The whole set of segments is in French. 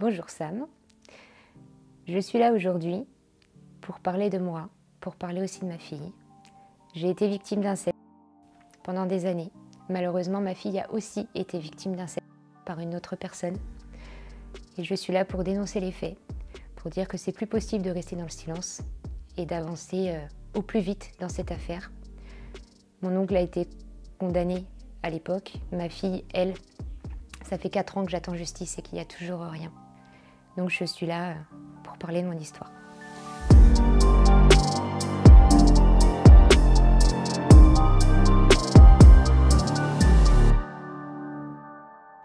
Bonjour Sam. Je suis là aujourd'hui pour parler de moi, pour parler aussi de ma fille. J'ai été victime d'inceste pendant des années. Malheureusement, ma fille a aussi été victime d'inceste par une autre personne. Et je suis là pour dénoncer les faits, pour dire que c'est plus possible de rester dans le silence et d'avancer euh, au plus vite dans cette affaire. Mon oncle a été condamné à l'époque. Ma fille, elle, ça fait 4 ans que j'attends justice et qu'il n'y a toujours rien. Donc je suis là euh, pour parler de mon histoire.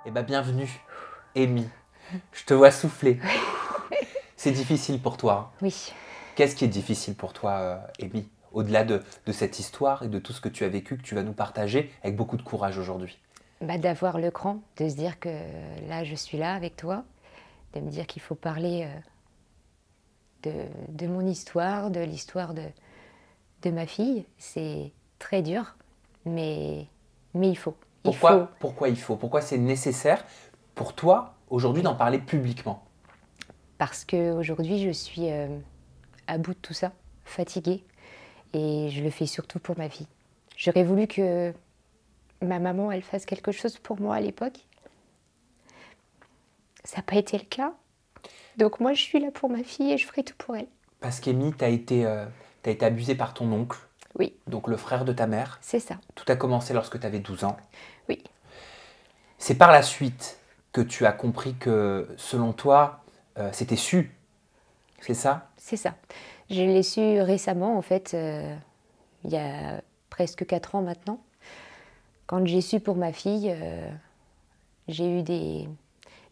Eh bien, bienvenue, Amy. Je te vois souffler. C'est difficile pour toi. Hein. Oui. Qu'est-ce qui est difficile pour toi, euh, Amy, au-delà de, cette histoire et de tout ce que tu as vécu, que tu vas nous partager avec beaucoup de courage aujourd'hui bah, D'avoir le cran, de se dire que là, je suis là avec toi, de me dire qu'il faut parler euh, de, de, mon histoire, de l'histoire de, de ma fille. C'est très dur, mais, mais il faut. pourquoi, pourquoi il faut Pourquoi c'est nécessaire pour toi aujourd'hui d'en parler publiquement Parce qu'aujourd'hui, je suis euh, à bout de tout ça, fatiguée, et je le fais surtout pour ma fille. J'aurais voulu que ma maman, elle fasse quelque chose pour moi à l'époque, ça n'a pas été le cas. Donc moi, je suis là pour ma fille et je ferai tout pour elle. Parce qu'Emmy, tu as, été abusée par ton oncle. Oui. Donc le frère de ta mère. C'est ça. Tout a commencé lorsque tu avais 12 ans. Oui. C'est par la suite que tu as compris que, selon toi, euh, c'était su. C'est ça C'est ça. Je l'ai su récemment, en fait, euh, il y a presque 4 ans maintenant. Quand j'ai su pour ma fille, euh, j'ai eu des,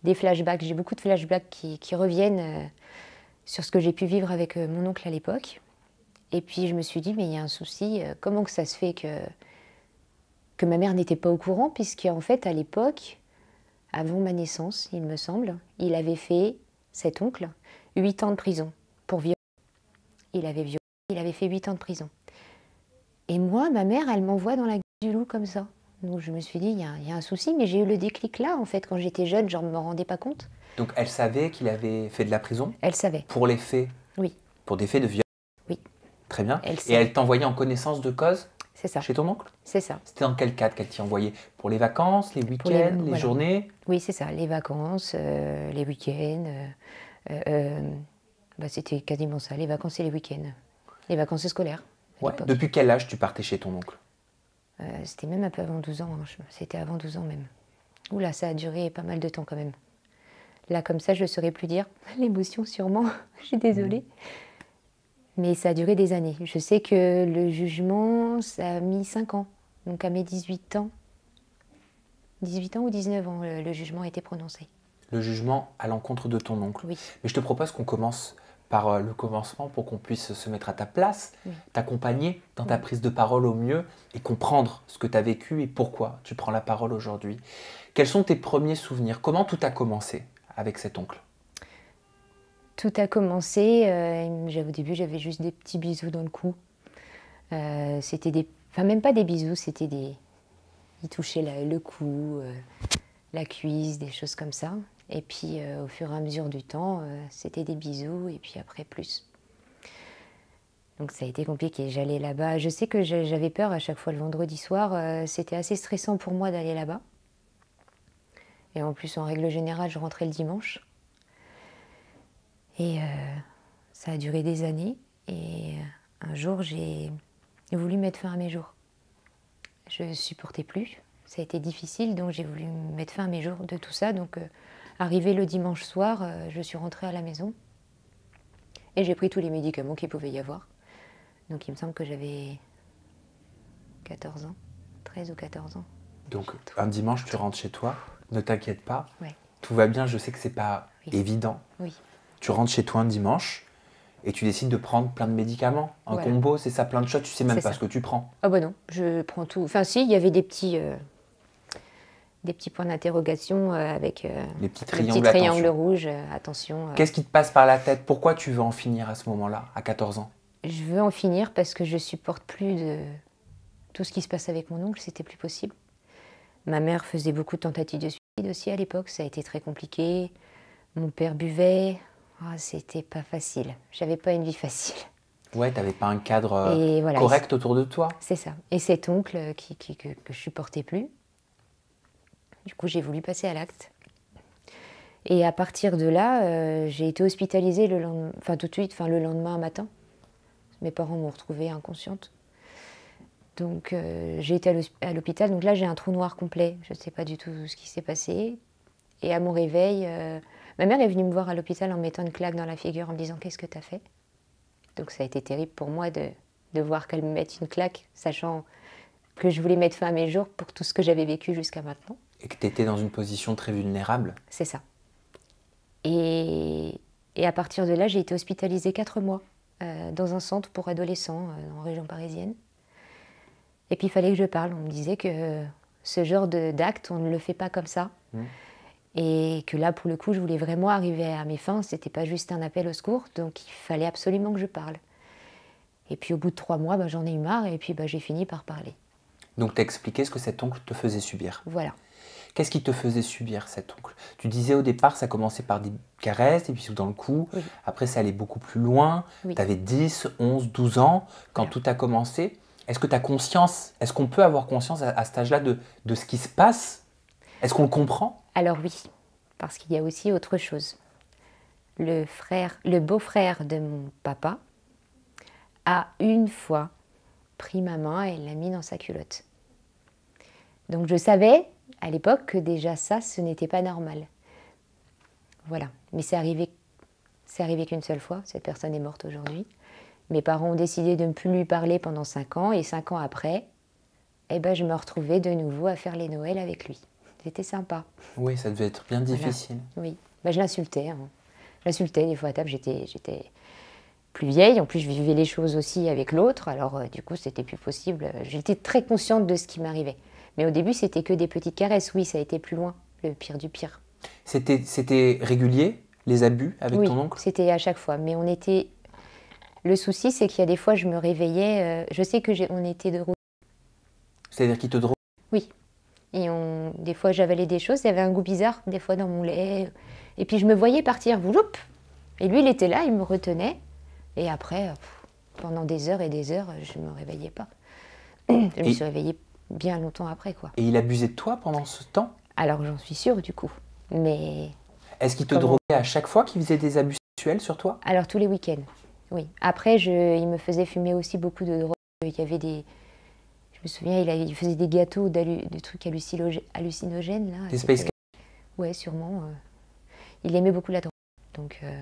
des flashbacks. J'ai beaucoup de flashbacks qui, reviennent euh, sur ce que j'ai pu vivre avec euh, mon oncle à l'époque. Et puis je me suis dit, mais il y a un souci, euh, comment que ça se fait que, que ma mère n'était pas au courant, puisqu'en fait, à l'époque, avant ma naissance, il me semble, il avait fait, cet oncle, 8 ans de prison pour viol. Il avait violé, il avait fait 8 ans de prison. Et moi, ma mère, elle m'envoie dans la gueule du loup comme ça. Donc je me suis dit, il y, a un souci, mais j'ai eu le déclic là, en fait, quand j'étais jeune, je ne me rendais pas compte. Donc elle savait qu'il avait fait de la prison Elle savait. Pour les faits Oui. Pour des faits de viol Oui. Très bien. Et elle t'envoyait en connaissance de cause C'est ça. Chez ton oncle C'est ça. C'était dans quel cadre qu'elle t'y envoyait Pour les vacances, les week-ends, les, journées Oui, c'est ça. Les vacances, euh, les week-ends. Euh, euh, bah, C'était quasiment ça, les vacances et les week-ends. Les vacances scolaires. Depuis quel âge tu partais chez ton oncle euh, c'était même un peu avant 12 ans, hein, c'était avant 12 ans même. Oula, ça a duré pas mal de temps quand même. Là, comme ça, je ne saurais plus dire. L'émotion, sûrement, je suis désolée. Mm. Mais ça a duré des années. Je sais que le jugement, ça a mis 5 ans. Donc à mes 18 ans, 18 ans ou 19 ans, le jugement a été prononcé. Le jugement à l'encontre de ton oncle. Oui. Mais je te propose qu'on commence par euh, le commencement pour qu'on puisse se mettre à ta place, t'accompagner dans ta prise de parole au mieux et comprendre ce que tu as vécu et pourquoi tu prends la parole aujourd'hui. Quels sont tes premiers souvenirs Comment tout a commencé avec cet oncle Tout a commencé, euh, au début j'avais juste des petits bisous dans le cou. Euh, c'était des... Enfin même pas des bisous, c'était des... Il touchait le cou, la cuisse, des choses comme ça. Et puis euh, au fur et à mesure du temps, euh, c'était des bisous et puis après plus. Donc ça a été compliqué, j'allais là-bas. Je sais que j'avais peur à chaque fois le vendredi soir, euh, c'était assez stressant pour moi d'aller là-bas. Et en plus, en règle générale, je rentrais le dimanche. Et ça a duré des années. Et un jour, j'ai voulu mettre fin à mes jours. Je supportais plus, ça a été difficile, donc j'ai voulu mettre fin à mes jours de tout ça. Donc Arrivé le dimanche soir, euh, je suis rentrée à la maison et j'ai pris tous les médicaments qu'il pouvait y avoir. Donc il me semble que j'avais 14 ans, 13 ou 14 ans. Donc un dimanche, tu rentres chez toi, ne t'inquiète pas, tout va bien, je sais que c'est pas évident. Tu rentres chez toi un dimanche et tu décides de prendre plein de médicaments, un combo, c'est ça, plein de choses, tu sais même pas ce que tu prends. Ah bah non, je prends tout. Enfin si, il y avait des petits... Euh, des petits points d'interrogation euh, avec euh, les petits triangles, rouges. Euh, attention. Qu'est-ce qui te passe par la tête Pourquoi tu veux en finir à ce moment-là, à 14 ans Je veux en finir parce que je supporte plus de tout ce qui se passe avec mon oncle. C'était plus possible. Ma mère faisait beaucoup de tentatives de suicide aussi à l'époque. Ça a été très compliqué. Mon père buvait. Oh, C'était pas facile. J'avais pas une vie facile. Ouais, t'avais pas un cadre correct autour de toi. C'est ça. Et cet oncle qui, que, que je supportais plus du coup, j'ai voulu passer à l'acte. Et à partir de là, euh, j'ai été hospitalisée le lendemain, tout de suite, le lendemain matin. Mes parents m'ont retrouvée inconsciente. Donc euh, j'ai été à l'hôpital. Donc là, j'ai un trou noir complet. Je ne sais pas du tout ce qui s'est passé. Et à mon réveil, euh, ma mère est venue me voir à l'hôpital en mettant une claque dans la figure, en me disant Qu'est-ce que tu as fait Donc ça a été terrible pour moi de, de voir qu'elle me mette une claque, sachant que je voulais mettre fin à mes jours pour tout ce que j'avais vécu jusqu'à maintenant. Et que tu étais dans une position très vulnérable. C'est ça. Et, à partir de là, j'ai été hospitalisée quatre mois euh, dans un centre pour adolescents euh, en région parisienne. Et puis il fallait que je parle. On me disait que ce genre d'acte, on ne le fait pas comme ça. Hmm. Et que là, pour le coup, je voulais vraiment arriver à mes fins. C'était pas juste un appel au secours, donc il fallait absolument que je parle. Et puis au bout de trois mois, bah, j'en ai eu marre et puis bah, j'ai fini par parler. Donc as expliqué ce que cet oncle te faisait subir. Voilà. Qu'est-ce qui te faisait subir cet oncle Tu disais au départ, ça commençait par des caresses, et puis dans le cou. Après, ça allait beaucoup plus loin. Tu avais 10, 11, 12 ans quand tout a commencé. Est-ce que tu as conscience Est-ce qu'on peut avoir conscience à, cet âge-là de, ce qui se passe Est-ce qu'on le comprend Alors oui, parce qu'il y a aussi autre chose. Le frère, le beau-frère de mon papa a une fois pris ma main et l'a mis dans sa culotte. Donc je savais à l'époque déjà ça, ce n'était pas normal. Voilà, mais c'est arrivé, c'est arrivé qu'une seule fois, cette personne est morte aujourd'hui. Mes parents ont décidé de ne plus lui parler pendant 5 ans, et 5 ans après, eh ben, je me retrouvais de nouveau à faire les Noëls avec lui. C'était sympa. Oui, ça devait être bien difficile. Oui, ben, hein. je l'insultais. des fois à table, j'étais, j'étais plus vieille, en plus je vivais les choses aussi avec l'autre, alors euh, du coup c'était plus possible. J'étais très consciente de ce qui m'arrivait. Mais au début, c'était que des petites caresses. Oui, ça a été plus loin, le pire du pire. C'était régulier, les abus avec ton oncle C'était à chaque fois. Mais on était. Le souci, c'est qu'il y a des fois, je me réveillais. Euh, je sais que on était de route. C'est-à-dire qu'il te drogue Oui. Et des fois, j'avalais des choses. Il y avait un goût bizarre, des fois, dans mon lait. Et puis, je me voyais partir. Vouloup Et lui, il était là, il me retenait. Et après, pendant des heures et des heures, je ne me réveillais pas. je me suis réveillée bien longtemps après. quoi. Et il abusait de toi pendant ce temps Alors j'en suis sûre du coup. Mais. Est-ce qu'il te droguait à chaque fois qu'il faisait des abus sexuels sur toi Alors tous les week-ends, oui. Après, il me faisait fumer aussi beaucoup de drogue. Il y avait des. Je me souviens, il, faisait des gâteaux, des trucs hallucinogènes. Là, des space euh, Ouais, sûrement. Euh. Il aimait beaucoup la drogue. Donc euh,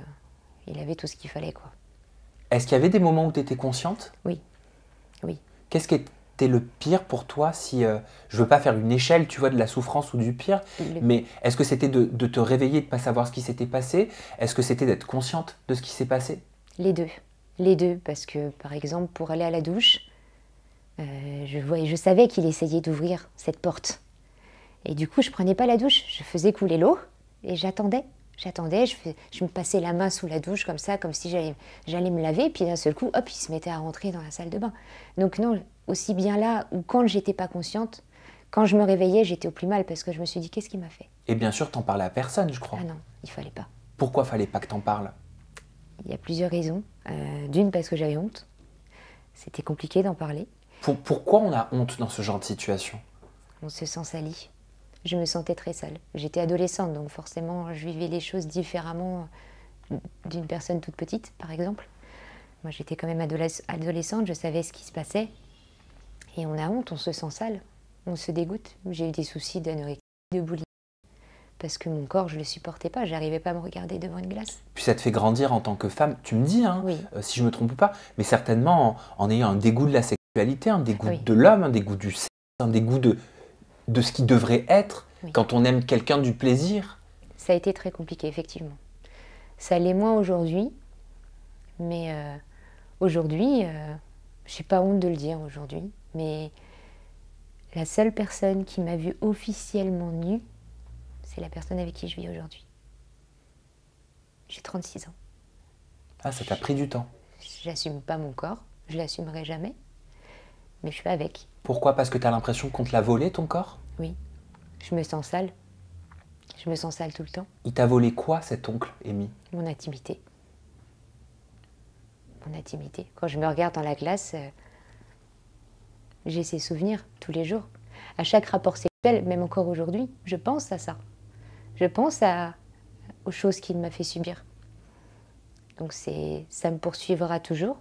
il avait tout ce qu'il fallait, quoi. Est-ce qu'il y avait des moments où tu étais consciente Oui. Oui. Qu'est-ce qui est t'es le pire pour toi si euh, je veux pas faire une échelle, tu vois, de la souffrance ou du pire, mais est-ce que c'était de, te réveiller, de pas savoir ce qui s'était passé Est-ce que c'était d'être consciente de ce qui s'est passé Les deux, les deux, parce que par exemple pour aller à la douche, euh, je voyais, je savais qu'il essayait d'ouvrir cette porte, et du coup je prenais pas la douche, je faisais couler l'eau et j'attendais. J'attendais, je, je me passais la main sous la douche comme ça, comme si j'allais me laver, puis d'un seul coup, hop, il se mettait à rentrer dans la salle de bain. Donc non, aussi bien là où quand j'étais pas consciente, quand je me réveillais, j'étais au plus mal parce que je me suis dit qu'est-ce qui m'a fait Et bien sûr, t'en parlais à personne, je crois. Ah non, il fallait pas. Pourquoi fallait pas que t'en parles Il y a plusieurs raisons. Euh, d'une, parce que j'avais honte. C'était compliqué d'en parler. Pour, pourquoi on a honte dans ce genre de situation On se sent sali. Je me sentais très sale. J'étais adolescente, donc forcément, je vivais les choses différemment d'une personne toute petite, par exemple. Moi, j'étais quand même adolescente, je savais ce qui se passait, et on a honte, on se sent sale, on se dégoûte. J'ai eu des soucis d'anorexie, de boulimie, parce que mon corps, je ne le supportais pas, j'arrivais pas à me regarder devant une glace. Puis ça te fait grandir en tant que femme, tu me dis, hein, euh, si je me trompe pas, mais certainement en, ayant un dégoût de la sexualité, un dégoût de l'homme, un dégoût du sexe, un dégoût de, de ce qui devrait être quand on aime quelqu'un du plaisir. Ça a été très compliqué, effectivement. Ça l'est moins aujourd'hui, mais euh, aujourd'hui, euh, je n'ai pas honte de le dire aujourd'hui. Mais la seule personne qui m'a vue officiellement nue, c'est la personne avec qui je vis aujourd'hui. J'ai 36 ans. Ah, ça t'a pris du temps. J'assume pas mon corps, je l'assumerai jamais, mais je suis avec. Pourquoi Parce que t'as l'impression qu'on te l'a volé ton corps Oui, je me sens sale. Je me sens sale tout le temps. Il t'a volé quoi cet oncle, Amy Mon intimité. Mon intimité. Quand je me regarde dans la glace, euh, j'ai ces souvenirs tous les jours. À chaque rapport sexuel, même encore aujourd'hui, je pense à ça. Je pense à, aux choses qu'il m'a fait subir. Donc c'est, ça me poursuivra toujours.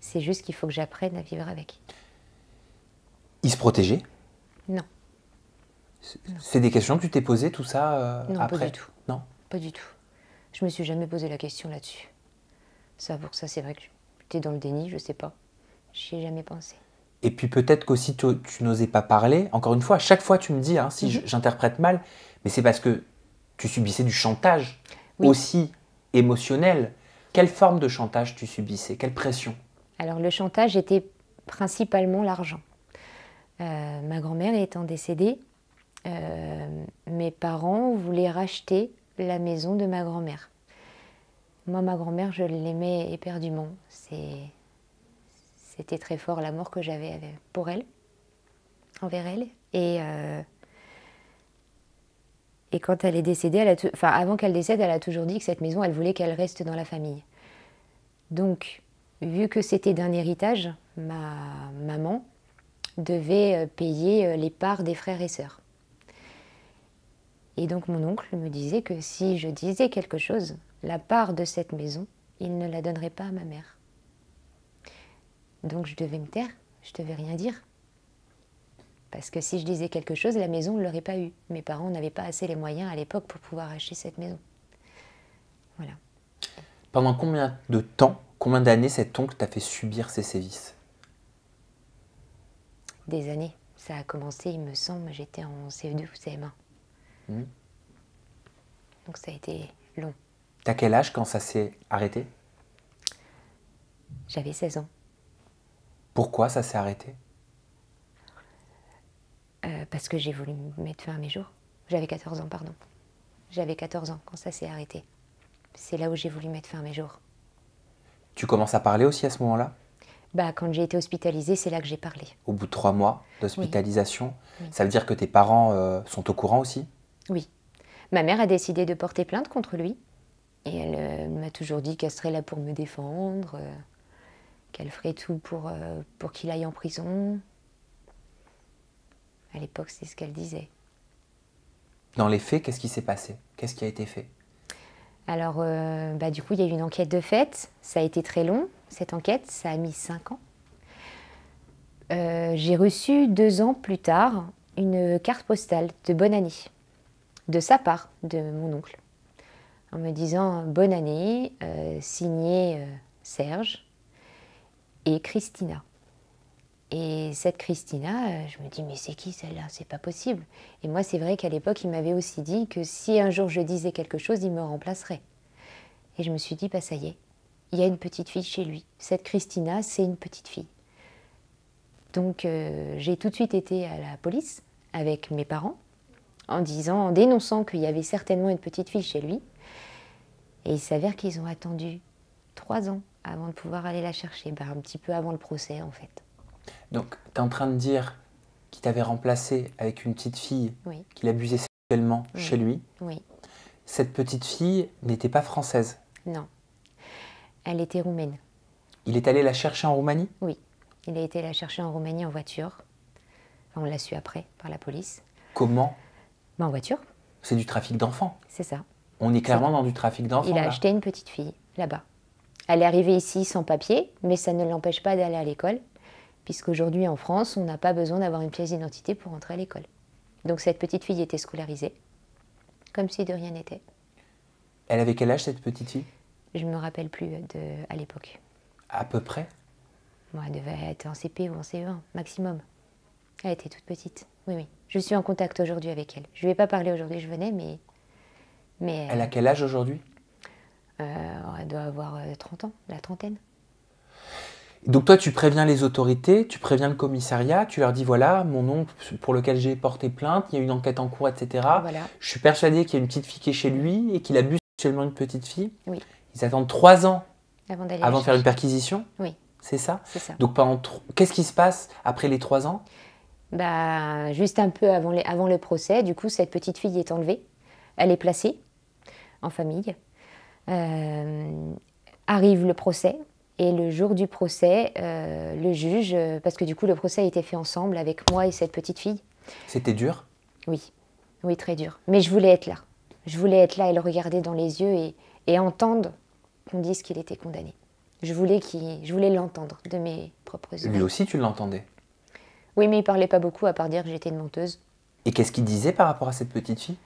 C'est juste qu'il faut que j'apprenne à vivre avec. Il se protéger Non. C'est des questions que tu t'es posées, tout ça euh, Non, après. pas du tout. Non Pas du tout. Je me suis jamais posé la question là-dessus. Ça, pour ça, c'est vrai que es dans le déni, je sais pas. n'y ai jamais pensé. Et puis peut-être qu'aussi tu, n'osais pas parler. Encore une fois, à chaque fois tu me dis, hein, si mm. j'interprète mal, mais c'est parce que tu subissais du chantage aussi émotionnel. Quelle forme de chantage tu subissais Quelle pression Alors le chantage était principalement l'argent. Euh, ma grand-mère étant décédée, euh, mes parents voulaient racheter la maison de ma grand-mère. Moi, ma grand-mère, je l'aimais éperdument. C'est c'était très fort l'amour que j'avais euh, pour elle, envers elle. Et, euh, et quand elle est décédée, avant qu'elle décède, elle a toujours dit que cette maison, elle voulait qu'elle reste dans la famille. Donc, vu que c'était d'un héritage, ma maman devait euh, payer les parts des frères et sœurs. Et donc mon oncle me disait que si je disais quelque chose, la part de cette maison, il ne la donnerait pas à ma mère. Donc je devais me taire, je devais rien dire. Parce que si je disais quelque chose, la maison ne l'aurait pas eu. Mes parents n'avaient pas assez les moyens à l'époque pour pouvoir acheter cette maison. Voilà. Pendant combien de temps, combien d'années cet oncle t'a fait subir ces sévices Des années. Ça a commencé, il me semble, j'étais en CE2 ou CM1. Hmm. Donc ça a été long. T'as quel âge quand ça s'est arrêté J'avais 16 ans. Pourquoi ça s'est arrêté euh, Parce que j'ai voulu mettre fin à mes jours. J'avais 14 ans, pardon. J'avais 14 ans quand ça s'est arrêté. C'est là où j'ai voulu mettre fin à mes jours. Tu commences à parler aussi à ce moment-là bah, quand j'ai été hospitalisée, c'est là que j'ai parlé. Au bout de trois mois d'hospitalisation, ça veut dire que tes parents euh, sont au courant aussi Oui. Ma mère a décidé de porter plainte contre lui. Et elle euh, m'a toujours dit qu'elle serait là pour me défendre qu'elle ferait tout pour, euh, pour qu'il aille en prison. À l'époque, c'est ce qu'elle disait. Dans les faits, qu'est-ce qui s'est passé Qu'est-ce qui a été fait Alors, euh, bah, du coup, il y a eu une enquête de fait. Ça a été très long, cette enquête. Ça a mis cinq ans. Euh, j'ai reçu deux ans plus tard une carte postale de bonne année de sa part, de mon oncle, en me disant bonne année, signé Serge et Christina. Et cette Christina, euh, je me dis, mais c'est qui celle-là C'est pas possible. Et moi, c'est vrai qu'à l'époque, il m'avait aussi dit que si un jour je disais quelque chose, il me remplacerait. Et je me suis dit, bah ça y est, il y a une petite fille chez lui. Cette Christina, c'est une petite fille. Donc, euh, j'ai tout de suite été à la police avec mes parents en disant, en dénonçant qu'il y avait certainement une petite fille chez lui. Et il s'avère qu'ils ont attendu trois ans avant de pouvoir aller la chercher, bah, un petit peu avant le procès en fait. Donc tu es en train de dire qu'il t'avait remplacé avec une petite fille qu'il abusait sexuellement chez lui. Oui. Cette petite fille n'était pas française. Non. Elle était roumaine. Il est allé la chercher en Roumanie Oui. Il a été la chercher en Roumanie en voiture. on l'a su après par la police. Comment bah, En voiture. C'est du trafic d'enfants. C'est ça. On est clairement dans du trafic d'enfants. Il a acheté une petite fille là-bas. Elle est arrivée ici sans papier, mais ça ne l'empêche pas d'aller à l'école, puisqu'aujourd'hui en France, on n'a pas besoin d'avoir une pièce d'identité pour entrer à l'école. Donc cette petite fille était scolarisée, comme si de rien n'était. Elle avait quel âge cette petite fille Je ne me rappelle plus de, à l'époque. À peu près Moi, Elle devait être en CP ou en CE1, maximum. Elle était toute petite, oui, oui. Je suis en contact aujourd'hui avec elle. Je ne vais pas parler aujourd'hui, je venais, mais... mais elle a euh, quel âge aujourd'hui euh, elle doit avoir 30 euh, ans, la trentaine. Donc toi, tu préviens les autorités, tu préviens le commissariat, tu leur dis voilà, mon oncle pour lequel j'ai porté plainte, il y a une enquête en cours, etc. Je suis persuadée qu'il y a une petite fille qui est chez lui et qu'il abuse seulement une petite fille. Ils attendent trois ans avant, avant de faire une perquisition. Oui. C'est ça. ça. Donc pendant qu'est-ce qui se passe après les trois ans bah, juste un peu avant, avant le procès, du coup cette petite fille est enlevée, elle est placée en famille. Euh, arrive le procès. Et le jour du procès, euh, le juge, euh, parce que du coup le procès a été fait ensemble avec moi et cette petite fille. C'était dur Oui, oui, très dur. Mais je voulais être là. Je voulais être là et le regarder dans les yeux et, entendre qu'on dise qu'il était condamné. Je voulais, qu'il, je voulais l'entendre de mes propres yeux. Lui aussi, tu l'entendais Oui, mais il parlait pas beaucoup à part dire que j'étais une menteuse. Et qu'est-ce qu'il disait par rapport à cette petite fille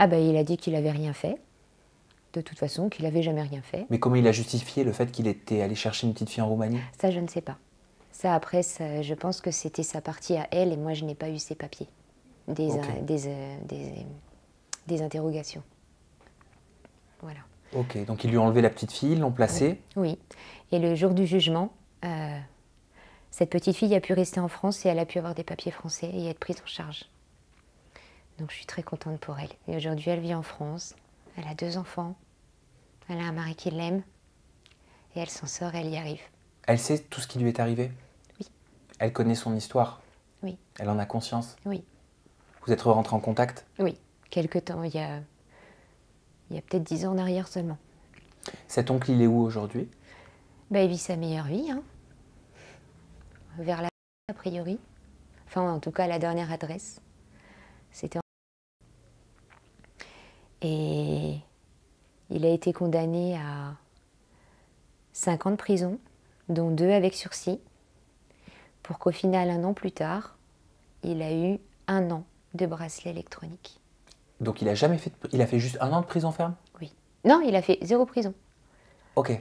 Ah bah, il a dit qu'il avait rien fait de toute façon, qu'il n'avait jamais rien fait. Mais comment il a justifié le fait qu'il était allé chercher une petite fille en Roumanie Ça, je ne sais pas. Ça, après, je pense que c'était sa partie à elle et moi, je n'ai pas eu ses papiers. Des, euh, euh, interrogations. Voilà. Ok, donc il lui a enlevé la petite fille, l'ont placée oui. Et le jour du jugement, euh, cette petite fille a pu rester en France et elle a pu avoir des papiers français et être prise en charge. Donc je suis très contente pour elle. Et aujourd'hui, elle vit en France. Elle a deux enfants. Elle a un mari qui l'aime et elle s'en sort, elle y arrive. Elle sait tout ce qui lui est arrivé Oui. Elle connaît son histoire Oui. Elle en a conscience Oui. Vous êtes rentré en contact Oui, quelque temps, il y a, il y a peut-être dix ans en arrière seulement. Cet oncle, il est où aujourd'hui Ben Il vit sa meilleure vie, hein. vers la a priori. Enfin, en tout cas, la dernière adresse. C'était en... Et il a été condamné à 5 ans de prison, dont 2 avec sursis, pour qu'au final, un an plus tard, il a eu un an de bracelet électronique. Donc il a jamais fait, il a fait juste un an de prison ferme Oui. Non, il a fait zéro prison. Ok.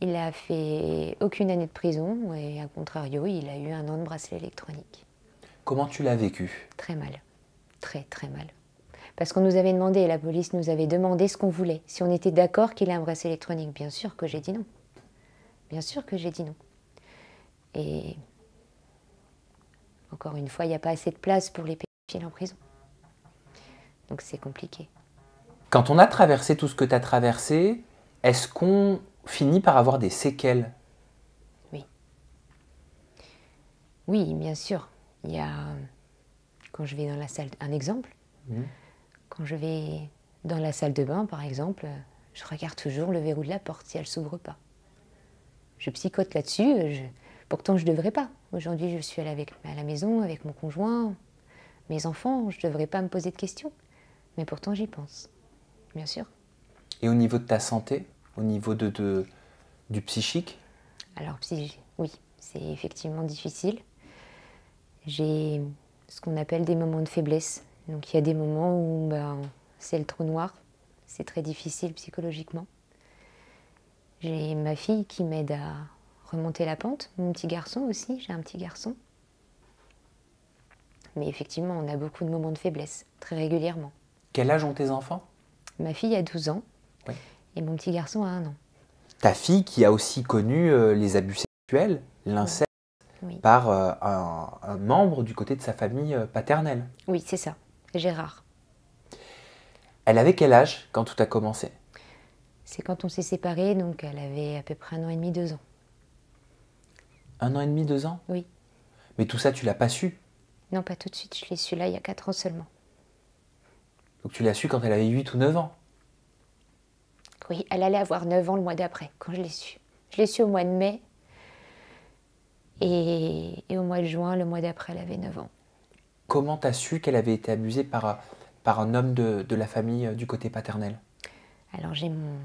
Il a fait aucune année de prison et à contrario, il a eu un an de bracelet électronique. Comment tu l'as vécu Très mal, très très mal parce qu'on nous avait demandé, la police nous avait demandé ce qu'on voulait, si on était d'accord qu'il ait un bracelet électronique. Bien sûr que j'ai dit non. Bien sûr que j'ai dit non. Et encore une fois, il n'y a pas assez de place pour les pédophiles en prison. Donc c'est compliqué. Quand on a traversé tout ce que tu as traversé, est-ce qu'on finit par avoir des séquelles Oui. Oui, bien sûr. Il y a, quand je vais dans la salle, un exemple, mhm. Quand je vais dans la salle de bain, par exemple, je regarde toujours le verrou de la porte si elle s'ouvre pas. Je psychote là-dessus, pourtant je ne devrais pas. Aujourd'hui, je suis avec... à la maison avec mon conjoint, mes enfants, je ne devrais pas me poser de questions. Mais pourtant, j'y pense, bien sûr. Et au niveau de ta santé, au niveau de, du psychique Alors, psychique, oui, c'est effectivement difficile. J'ai ce qu'on appelle des moments de faiblesse donc il y a des moments où ben, c'est le trou noir, c'est très difficile psychologiquement. J'ai ma fille qui m'aide à remonter la pente, mon petit garçon aussi, j'ai un petit garçon. Mais effectivement, on a beaucoup de moments de faiblesse, très régulièrement. Quel âge ont tes enfants Ma fille a 12 ans et mon petit garçon a un an. Ta fille qui a aussi connu euh, les abus sexuels, l'inceste, par euh, un, membre du côté de sa famille euh, paternelle. Oui, c'est ça. Gérard. Elle avait quel âge quand tout a commencé C'est quand on s'est séparés, donc elle avait à peu près un an et demi, deux ans. Un an et demi, deux ans Oui. Mais tout ça, tu l'as pas su Non, pas tout de suite, je l'ai su là il y a quatre ans seulement. Donc tu l'as su quand elle avait huit ou neuf ans Oui, elle allait avoir neuf ans le mois d'après, quand je l'ai su. Je l'ai su au mois de mai. Et, au mois de juin, le mois d'après, elle avait neuf ans. Comment tu as su qu'elle avait été abusée par, par un homme de, la famille euh, du côté paternel Alors j'ai mon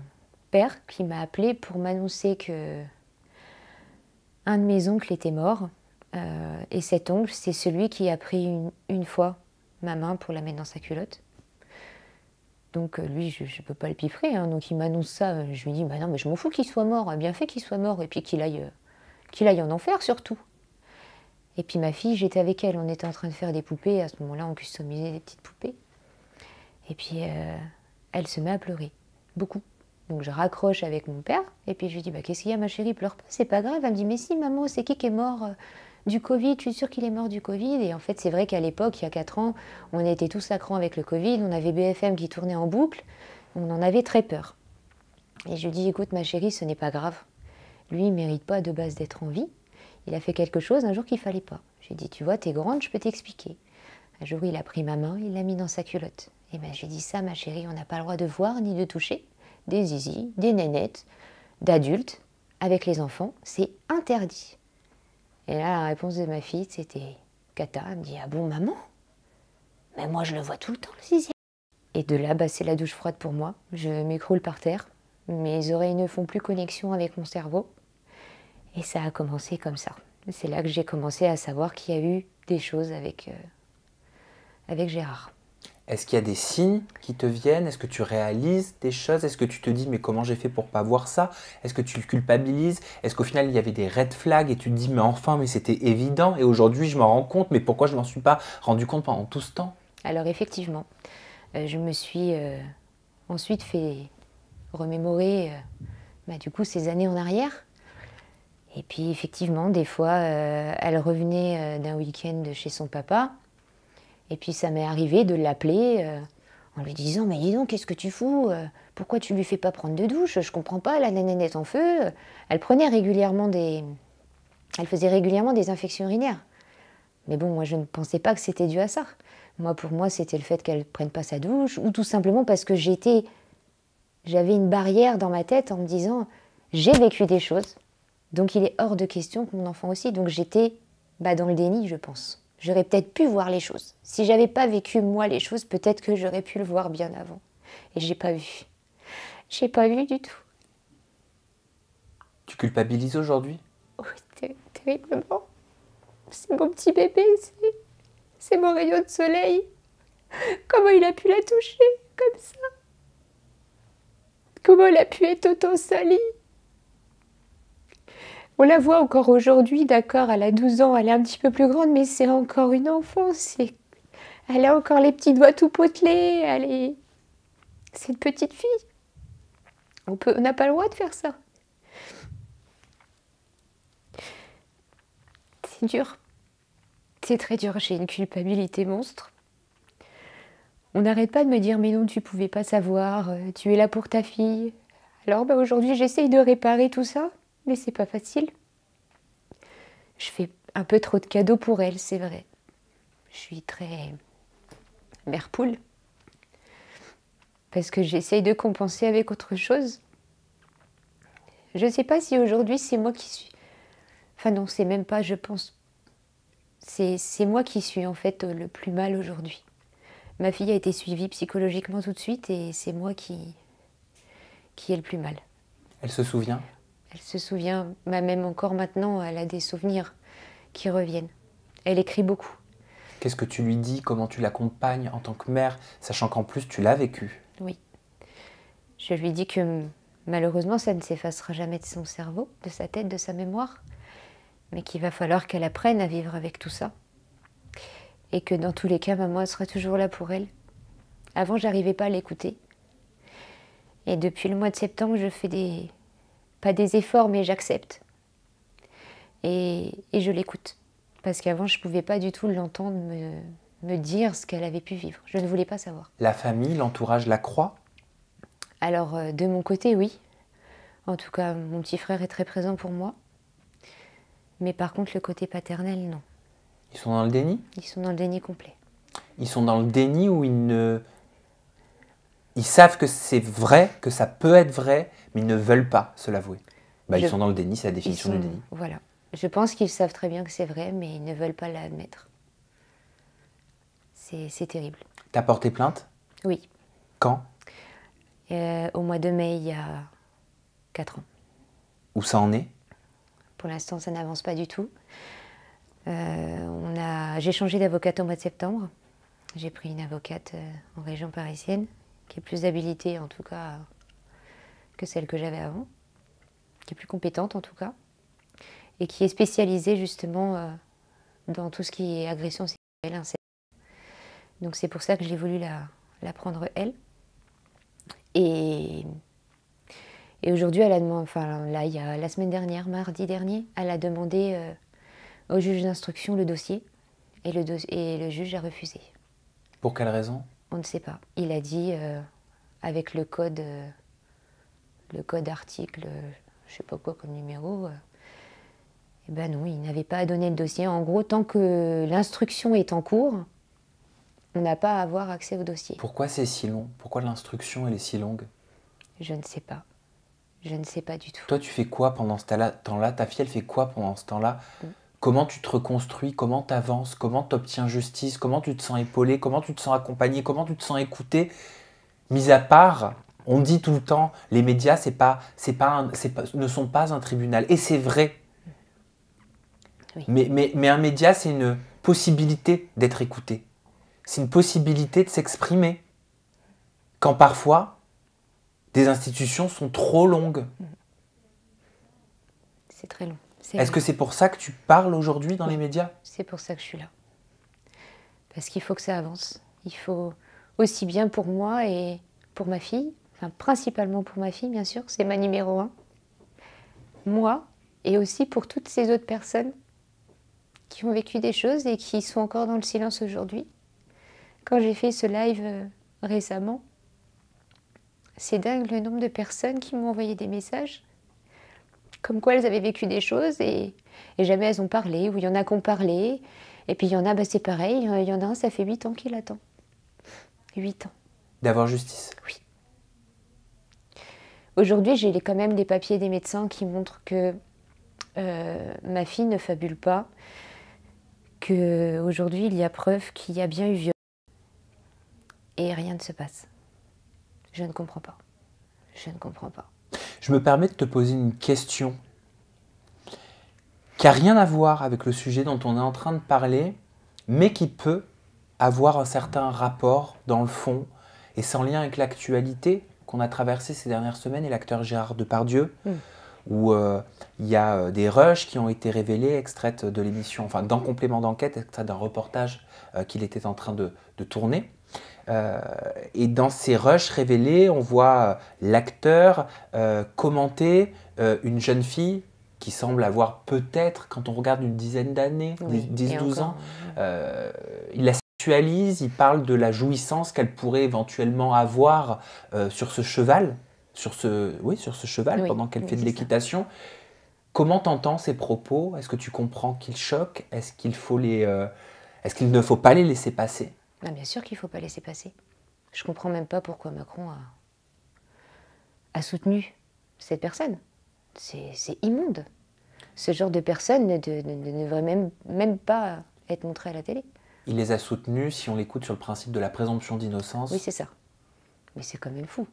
père qui m'a appelé pour m'annoncer que un de mes oncles était mort. Euh, et cet oncle, c'est celui qui a pris une, fois ma main pour la mettre dans sa culotte. Donc euh, lui, je ne peux pas le piffrer. Hein. donc il m'annonce ça. Je lui dis, bah non, mais je m'en fous qu'il soit mort. Bien fait qu'il soit mort et puis qu'il aille, qu'il aille en enfer surtout. Et puis ma fille, j'étais avec elle, on était en train de faire des poupées. À ce moment-là, on customisait des petites poupées. Et puis euh, elle se met à pleurer, beaucoup. Donc je raccroche avec mon père et puis je lui dis bah, Qu'est-ce qu'il y a, ma chérie Pleure pas, c'est pas grave. Elle me dit Mais si, maman, c'est qui qui est mort euh, du Covid Je suis sûre qu'il est mort du Covid. Et en fait, c'est vrai qu'à l'époque, il y a 4 ans, on était tous à avec le Covid. On avait BFM qui tournait en boucle. On en avait très peur. Et je lui dis Écoute, ma chérie, ce n'est pas grave. Lui, il mérite pas de base d'être en vie. Il a fait quelque chose un jour qu'il fallait pas. J'ai dit, tu vois, t'es grande, je peux t'expliquer. Un jour, il a pris ma main, il l'a mis dans sa culotte. Et ben, j'ai dit ça, ma chérie, on n'a pas le droit de voir ni de toucher des zizi, des nénettes, d'adultes, avec les enfants, c'est interdit. Et là, la réponse de ma fille, c'était Kata, elle me dit Ah bon, maman Mais moi, je le vois tout le temps, le zizi. Et de là, bah, c'est la douche froide pour moi. Je m'écroule par terre. Mes oreilles ne font plus connexion avec mon cerveau. Et ça a commencé comme ça. C'est là que j'ai commencé à savoir qu'il y a eu des choses avec, euh, avec Gérard. Est-ce qu'il y a des signes qui te viennent Est-ce que tu réalises des choses Est-ce que tu te dis mais comment j'ai fait pour pas voir ça Est-ce que tu le culpabilises Est-ce qu'au final il y avait des red flags et tu te dis mais enfin mais c'était évident et aujourd'hui je m'en rends compte mais pourquoi je m'en suis pas rendu compte pendant tout ce temps Alors effectivement, euh, je me suis euh, ensuite fait remémorer bah, du coup ces années en arrière et puis effectivement, des fois, euh, elle revenait euh, d'un week-end chez son papa. Et puis ça m'est arrivé de l'appeler euh, en lui disant Mais dis donc, qu'est-ce que tu fous Pourquoi tu lui fais pas prendre de douche Je comprends pas, la nanane est en feu. Elle prenait régulièrement des. Elle faisait régulièrement des infections urinaires. Mais bon, moi je ne pensais pas que c'était dû à ça. Moi, pour moi, c'était le fait qu'elle ne prenne pas sa douche, ou tout simplement parce que j'étais. J'avais une barrière dans ma tête en me disant J'ai vécu des choses, donc il est hors de question que mon enfant aussi. Donc j'étais bah, dans le déni, je pense. J'aurais peut-être pu voir les choses. Si j'avais pas vécu moi les choses, peut-être que j'aurais pu le voir bien avant. Et j'ai pas vu. J'ai pas vu du tout. Tu culpabilises aujourd'hui Oui, oh, terriblement. C'est mon petit bébé, c'est mon rayon de soleil. Comment il a pu la toucher comme ça Comment elle a pu être autant salie on la voit encore aujourd'hui, d'accord, elle a 12 ans, elle est un petit peu plus grande, mais c'est encore une enfant. Elle a encore les petites doigts tout potelés, elle est... C'est une petite fille. On peut... n'a pas le droit de faire ça. C'est dur. C'est très dur, j'ai une culpabilité monstre. On n'arrête pas de me dire mais non, tu pouvais pas savoir, euh, tu es là pour ta fille. Alors ben, aujourd'hui j'essaye de réparer tout ça, mais c'est pas facile. Je fais un peu trop de cadeaux pour elle, c'est vrai. Je suis très mère poule parce que j'essaye de compenser avec autre chose. Je ne sais pas si aujourd'hui c'est moi qui suis. Enfin non, c'est même pas, je pense. C'est moi qui suis en fait le plus mal aujourd'hui. Ma fille a été suivie psychologiquement tout de suite et c'est moi qui, qui ai le plus mal. Elle se souvient elle se souvient, même encore maintenant, elle a des souvenirs qui reviennent. Elle écrit beaucoup. Qu'est-ce que tu lui dis Comment tu l'accompagnes en tant que mère, sachant qu'en plus tu l'as vécu Oui. Je lui dis que malheureusement ça ne s'effacera jamais de son cerveau, de sa tête, de sa mémoire, mais qu'il va falloir qu'elle apprenne à vivre avec tout ça. Et que dans tous les cas, maman sera toujours là pour elle. Avant, j'arrivais pas à l'écouter. Et depuis le mois de septembre, je fais des, pas des efforts, mais j'accepte. Et, je l'écoute. Parce qu'avant, je ne pouvais pas du tout l'entendre me, dire ce qu'elle avait pu vivre. Je ne voulais pas savoir. La famille, l'entourage la croix Alors, euh, de mon côté, oui. En tout cas, mon petit frère est très présent pour moi. Mais par contre, le côté paternel, non. Ils sont dans le déni Ils sont dans le déni complet. Ils sont dans le déni ou ils ne, ils savent que c'est vrai, que ça peut être vrai, mais ils ne veulent pas se l'avouer. Bah, ils sont dans le déni, c'est la définition du déni. Voilà. Je pense qu'ils savent très bien que c'est vrai, mais ils ne veulent pas l'admettre. C'est terrible. T'as porté plainte Oui. Quand euh, Au mois de mai, il y a 4 ans. Où ça en est Pour l'instant, ça n'avance pas du tout. Euh, j'ai changé d'avocate au mois de septembre. J'ai pris une avocate euh, en région parisienne qui est plus habilitée en tout cas que celle que j'avais avant, qui est plus compétente en tout cas, et qui est spécialisée justement euh, dans tout ce qui est agression sexuelle, inceste. Donc c'est pour ça que j'ai voulu la, prendre elle. Et, aujourd'hui, elle a demandé, enfin là, il y a la semaine dernière, mardi dernier, elle a demandé euh, au juge d'instruction le dossier, et le, et le juge a refusé. Pour quelle raison on ne sait pas. Il a dit euh, avec le code, euh, le code article, euh, je sais pas quoi comme numéro. Eh ben non, il n'avait pas à donner le dossier. En gros, tant que l'instruction est en cours, on n'a pas à avoir accès au dossier. Pourquoi c'est si long Pourquoi l'instruction elle est si longue Je ne sais pas. Je ne sais pas du tout. Toi, tu fais quoi pendant ce temps-là Ta fille, elle fait quoi pendant ce temps-là mm comment tu te reconstruis, comment tu avances, comment tu obtiens justice, comment tu te sens épaulé, comment tu te sens accompagné, comment tu te sens écouté. Mis à part, on dit tout le temps, les médias c'est pas, c'est pas, ne sont pas un tribunal. Et c'est vrai. Mais, mais, mais un média, c'est une possibilité d'être écouté. C'est une possibilité de s'exprimer. Quand parfois, des institutions sont trop longues. C'est très long. Est-ce que c'est pour ça que tu parles aujourd'hui dans les médias C'est pour ça que je suis là. Parce qu'il faut que ça avance. Il faut aussi bien pour moi et pour ma fille, principalement pour ma fille bien sûr, c'est ma numéro un. Moi et aussi pour toutes ces autres personnes qui ont vécu des choses et qui sont encore dans le silence aujourd'hui. Quand j'ai fait ce live euh, récemment, c'est dingue le nombre de personnes qui m'ont envoyé des messages comme quoi elles avaient vécu des choses et, jamais elles ont parlé, ou il y en a qui ont parlé, et puis il y en a, bah, c'est pareil, il y en a un, ça fait 8 ans qu'il attend. 8 ans. D'avoir justice Oui. Aujourd'hui, j'ai quand même des papiers des médecins qui montrent que euh, ma fille ne fabule pas, qu'aujourd'hui, il y a preuve qu'il y a bien eu viol. Et rien ne se passe. Je ne comprends pas. Je ne comprends pas je me permets de te poser une question qui n'a rien à voir avec le sujet dont on est en train de parler, mais qui peut avoir un certain rapport dans le fond et sans lien avec l'actualité qu'on a traversée ces dernières semaines et l'acteur Gérard Depardieu, mm. où euh, il y a euh, des rushs qui ont été révélés, extraites de l'émission, enfin d'un complément d'enquête, extraits d'un reportage euh, qu'il était en train de tourner. Euh, et dans ces rushs révélés, on voit euh, l'acteur euh, commenter une jeune fille qui semble avoir peut-être, quand on regarde une dizaine d'années, 10-12 ans, il la sexualise, il parle de la jouissance qu'elle pourrait éventuellement avoir sur ce cheval, sur ce, oui, sur ce cheval pendant qu'elle fait de l'équitation. Comment t'entends ces propos Est-ce que tu comprends qu'ils choquent Est-ce qu'il faut les, est-ce qu'il ne faut pas les laisser passer bah, bien sûr qu'il ne faut pas laisser passer. Je comprends même pas pourquoi Macron a, soutenu cette personne. C'est immonde. Ce genre de personne ne, devrait même, pas être montré à la télé. Il les a soutenus, si on l'écoute, sur le principe de la présomption d'innocence. Oui, c'est ça. Mais c'est quand même fou.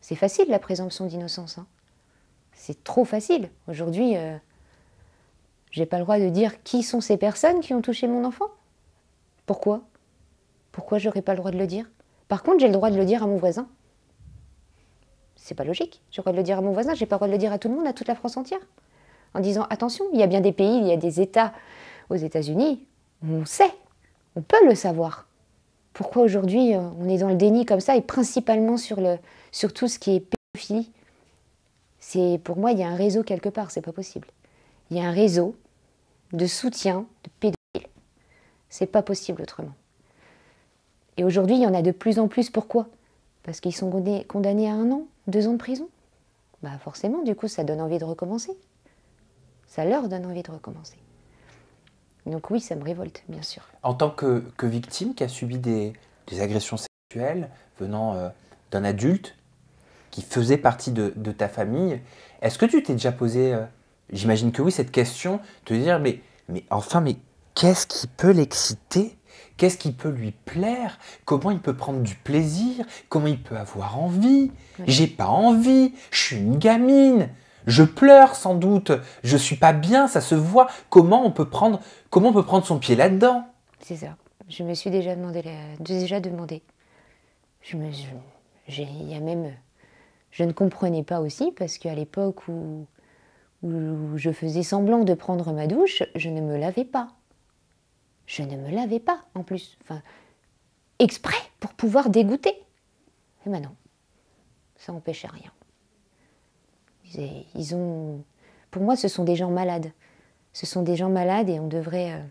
C'est facile la présomption d'innocence. Hein. C'est trop facile. Aujourd'hui, euh, j'ai pas le droit de dire qui sont ces personnes qui ont touché mon enfant. Pourquoi pourquoi j'aurais pas le droit de le dire Par contre, j'ai le droit de le dire à mon voisin. C'est pas logique. J'ai le droit de le dire à mon voisin, j'ai pas le droit de le dire à tout le monde, à toute la France entière. En disant attention, il y a bien des pays, il y a des États aux États-Unis, on sait, on peut le savoir. Pourquoi aujourd'hui euh, on est dans le déni comme ça et principalement sur, le, sur tout ce qui est pédophilie C'est pour moi il y a un réseau quelque part, c'est pas possible. Il y a un réseau de soutien de pédophiles. C'est pas possible autrement. Et aujourd'hui, il y en a de plus en plus. Pourquoi Parce qu'ils sont condamnés à un an, deux ans de prison. Bah forcément, du coup, ça donne envie de recommencer. Ça leur donne envie de recommencer. Donc oui, ça me révolte, bien sûr. En tant que, victime qui a subi des, agressions sexuelles venant euh, d'un adulte qui faisait partie de, ta famille, est-ce que tu t'es déjà posé, euh, j'imagine que oui, cette question, te dire, mais, mais enfin, mais qu'est-ce qui peut l'exciter Qu'est-ce qui peut lui plaire Comment il peut prendre du plaisir Comment il peut avoir envie J'ai pas envie, je suis une gamine. Je pleure sans doute, je suis pas bien, ça se voit. Comment on peut prendre, comment on peut prendre son pied là-dedans C'est ça. Je me suis déjà demandé, déjà demandé. Je me, il même, je ne comprenais pas aussi parce qu'à l'époque où je faisais semblant de prendre ma douche, je ne me lavais pas je ne me lavais pas en plus, enfin, exprès pour pouvoir dégoûter. Et maintenant, non, ça n'empêchait rien. Ils, ont, pour moi, ce sont des gens malades. Ce sont des gens malades et on devrait, euh,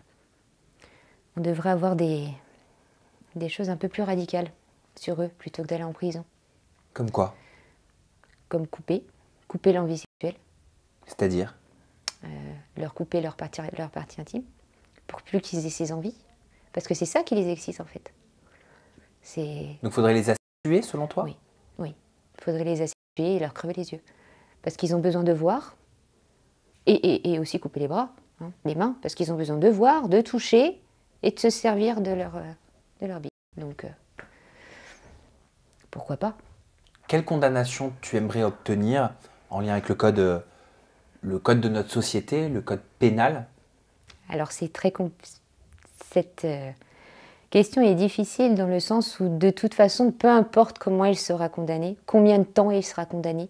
on devrait avoir des, des choses un peu plus radicales sur eux plutôt que d'aller en prison. Comme quoi Comme couper, couper l'envie sexuelle. C'est-à-dire euh, Leur couper leur leur partie intime pour plus qu'ils aient ces envies. Parce que c'est ça qui les existe en fait. Donc il faudrait les assituer selon toi Oui, oui. Il faudrait les assumer et leur crever les yeux. Parce qu'ils ont besoin de voir et, aussi couper les bras, hein, les mains, parce qu'ils ont besoin de voir, de toucher et de se servir de leur, euh, de Donc euh, pourquoi pas Quelle condamnation tu aimerais obtenir en lien avec le code, euh, le code de notre société, le code pénal alors c'est très cette euh, question est difficile dans le sens où de toute façon, peu importe comment il sera condamné, combien de temps il sera condamné,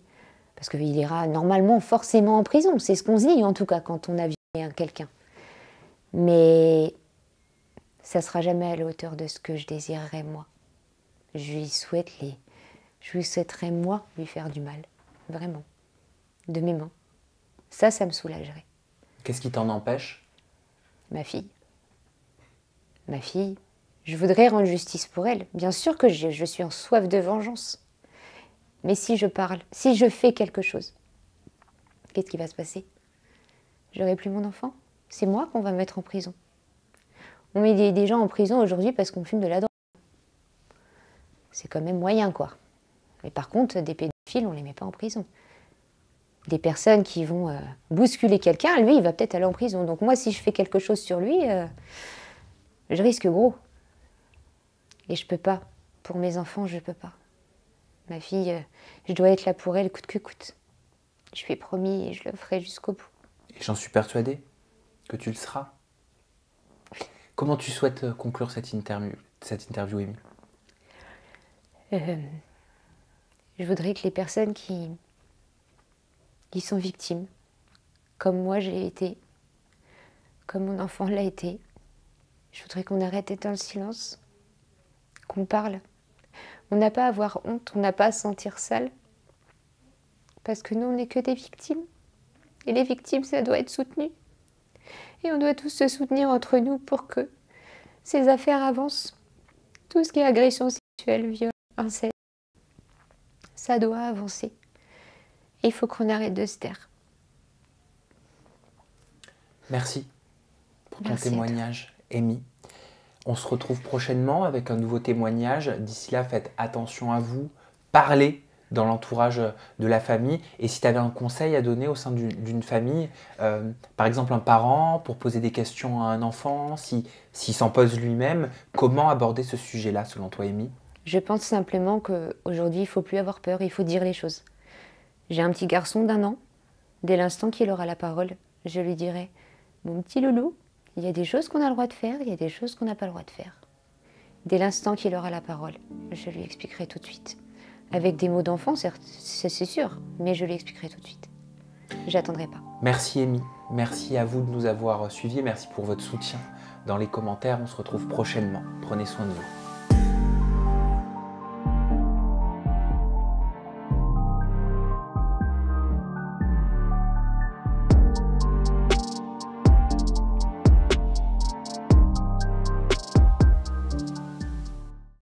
parce qu'il ira normalement forcément en prison. C'est ce qu'on se dit en tout cas quand on a violé quelqu'un. Mais ça sera jamais à la hauteur de ce que je désirerais moi. Je lui souhaite les, je lui souhaiterais moi lui faire du mal, vraiment, de mes mains. Ça, ça me soulagerait. Qu'est-ce qui t'en empêche ma fille. Ma fille, je voudrais rendre justice pour elle. Bien sûr que je, suis en soif de vengeance. Mais si je parle, si je fais quelque chose, qu'est-ce qui va se passer J'aurai plus mon enfant. C'est moi qu'on va mettre en prison. On met des gens en prison aujourd'hui parce qu'on fume de la drogue. C'est quand même moyen, quoi. Mais par contre, des pédophiles, on ne les met pas en prison des personnes qui vont euh, bousculer quelqu'un, lui, il va peut-être aller en prison. Donc moi, si je fais quelque chose sur lui, euh, je risque gros. Et je peux pas. Pour mes enfants, je peux pas. Ma fille, euh, je dois être là pour elle coûte que coûte. Je lui ai promis et je le ferai jusqu'au bout. Et j'en suis persuadée que tu le seras. Comment tu souhaites conclure cette interview, cette interview Je voudrais que les personnes qui, ils sont victimes, comme moi j'ai été, comme mon enfant l'a été. Je voudrais qu'on arrête d'être le silence, qu'on parle. On n'a pas à avoir honte, on n'a pas à se sentir sale. Parce que nous, on n'est que des victimes. Et les victimes, ça doit être soutenu. Et on doit tous se soutenir entre nous pour que ces affaires avancent. Tout ce qui est agression sexuelle, viol, inceste, ça doit avancer il faut qu'on arrête de se taire. Merci pour ton témoignage, Amy. On se retrouve prochainement avec un nouveau témoignage. D'ici là, faites attention à vous, parlez dans l'entourage de la famille. Et si tu avais un conseil à donner au sein d'une famille, euh, par exemple un parent, pour poser des questions à un enfant, s'il s'en pose lui-même, comment aborder ce sujet-là selon toi, Amy Je pense simplement qu'aujourd'hui, il faut plus avoir peur, il faut dire les choses. J'ai un petit garçon d'un an. Dès l'instant qu'il aura la parole, je lui dirai Mon petit loulou, il y a des choses qu'on a le droit de faire, il y a des choses qu'on n'a pas le droit de faire. Dès l'instant qu'il aura la parole, je lui expliquerai tout de suite. Avec des mots d'enfant, certes, c'est sûr, mais je lui expliquerai tout de suite. J'attendrai pas. Merci Amy, merci à vous de nous avoir suivis, merci pour votre soutien. Dans les commentaires, on se retrouve prochainement. Prenez soin de vous.